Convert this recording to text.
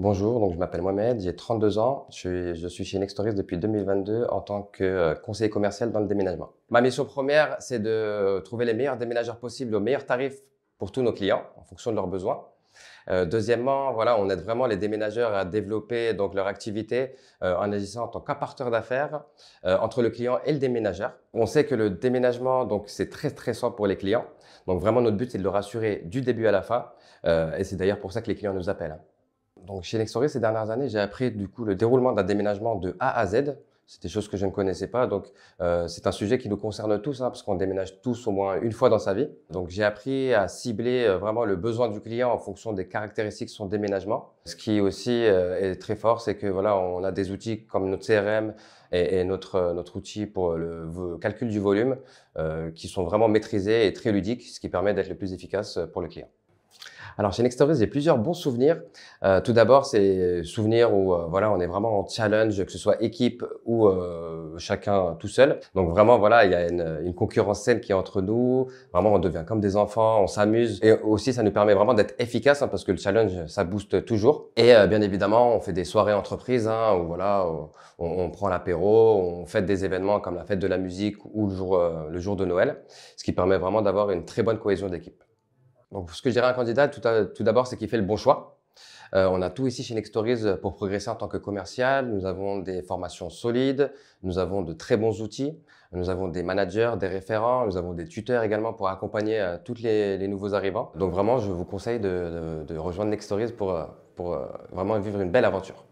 Bonjour, donc je m'appelle Mohamed, j'ai 32 ans, je suis, chez Nextoris depuis 2022 en tant que euh, conseiller commercial dans le déménagement. Ma mission première, c'est de trouver les meilleurs déménageurs possibles aux meilleurs tarifs pour tous nos clients en fonction de leurs besoins. Euh, deuxièmement, voilà, on aide vraiment les déménageurs à développer donc leur activité euh, en agissant en tant qu'apporteur d'affaires entre le client et le déménageur. On sait que le déménagement donc c'est très stressant pour les clients. Donc vraiment notre but c'est de le rassurer du début à la fin et c'est d'ailleurs pour ça que les clients nous appellent. Hein. Donc chez Nextory, ces dernières années, j'ai appris du coup le déroulement d'un déménagement de A à Z. C'était des choses que je ne connaissais pas, donc euh, c'est un sujet qui nous concerne tous, hein, parce qu'on déménage tous au moins une fois dans sa vie. Donc j'ai appris à cibler euh, vraiment le besoin du client en fonction des caractéristiques de son déménagement. Ce qui aussi euh, est très fort, c'est que voilà, on a des outils comme notre CRM et, notre notre outil pour le, calcul du volume, qui sont vraiment maîtrisés et très ludiques, ce qui permet d'être le plus efficace pour le client alors chez Nextoris, j'ai plusieurs bons souvenirs. Euh, tout d'abord, c'est souvenirs où euh, voilà, on est vraiment en challenge, que ce soit équipe ou euh, chacun tout seul. Donc vraiment voilà, il y a une, concurrence saine qui est entre nous. Vraiment, on devient comme des enfants, on s'amuse et aussi ça nous permet vraiment d'être efficace hein, parce que le challenge ça booste toujours. Et bien évidemment, on fait des soirées entreprises hein, où voilà, on, prend l'apéro, on fait des événements comme la fête de la musique ou le le jour de Noël, ce qui permet vraiment d'avoir une très bonne cohésion d'équipe. Donc, ce que je dirais à un candidat, tout, d'abord, c'est qu'il fait le bon choix. Euh, on a tout ici chez Nextories pour progresser en tant que commercial. Nous avons des formations solides, nous avons de très bons outils, nous avons des managers, des référents, nous avons des tuteurs également pour accompagner euh, tous les, nouveaux arrivants. Donc vraiment, je vous conseille de, rejoindre Nextories pour, euh, pour vraiment vivre une belle aventure.